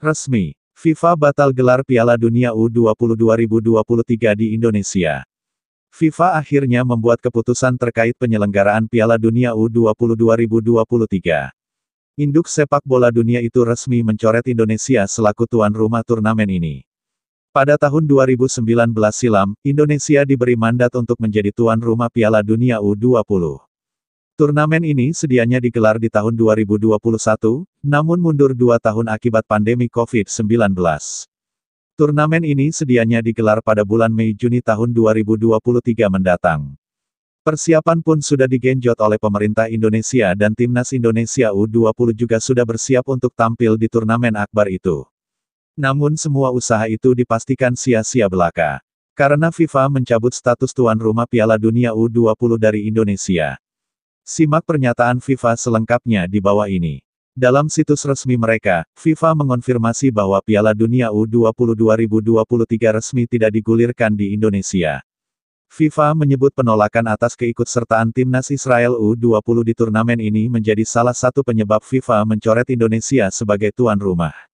Resmi, FIFA batal gelar Piala Dunia U20 2023 di Indonesia. FIFA akhirnya membuat keputusan terkait penyelenggaraan Piala Dunia U20 2023. Induk sepak bola dunia itu resmi mencoret Indonesia selaku tuan rumah turnamen ini. Pada tahun 2019 silam, Indonesia diberi mandat untuk menjadi tuan rumah Piala Dunia U20. Turnamen ini sedianya digelar di tahun 2021, namun mundur dua tahun akibat pandemi COVID-19. Turnamen ini sedianya digelar pada bulan Mei-Juni tahun 2023 mendatang. Persiapan pun sudah digenjot oleh pemerintah Indonesia dan Timnas Indonesia U20 juga sudah bersiap untuk tampil di turnamen akbar itu. Namun semua usaha itu dipastikan sia-sia belaka. Karena FIFA mencabut status tuan rumah Piala Dunia U20 dari Indonesia. Simak pernyataan FIFA selengkapnya di bawah ini. Dalam situs resmi mereka, FIFA mengonfirmasi bahwa Piala Dunia U20 2023 resmi tidak digulirkan di Indonesia. FIFA menyebut penolakan atas keikutsertaan timnas Israel U20 di turnamen ini menjadi salah satu penyebab FIFA mencoret Indonesia sebagai tuan rumah.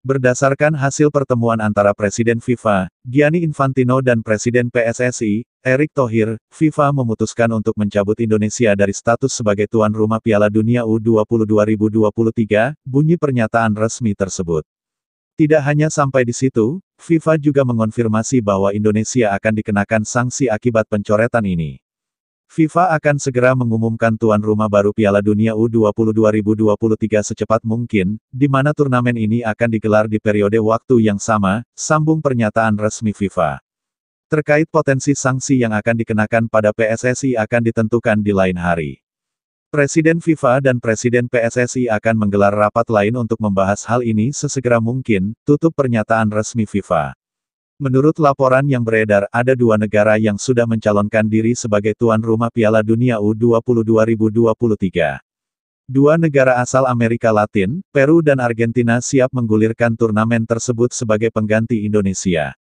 Berdasarkan hasil pertemuan antara Presiden FIFA, Gianni Infantino dan Presiden PSSI, Erick Thohir, FIFA memutuskan untuk mencabut Indonesia dari status sebagai tuan rumah Piala Dunia U20 2023, bunyi pernyataan resmi tersebut. Tidak hanya sampai di situ, FIFA juga mengonfirmasi bahwa Indonesia akan dikenakan sanksi akibat pencoretan ini. FIFA akan segera mengumumkan tuan rumah baru Piala Dunia U20 2023 secepat mungkin, di mana turnamen ini akan digelar di periode waktu yang sama, sambung pernyataan resmi FIFA. Terkait potensi sanksi yang akan dikenakan pada PSSI akan ditentukan di lain hari. Presiden FIFA dan Presiden PSSI akan menggelar rapat lain untuk membahas hal ini sesegera mungkin, tutup pernyataan resmi FIFA. Menurut laporan yang beredar, ada dua negara yang sudah mencalonkan diri sebagai tuan rumah Piala Dunia U20 2023. Dua negara asal Amerika Latin, Peru dan Argentina siap menggulirkan turnamen tersebut sebagai pengganti Indonesia.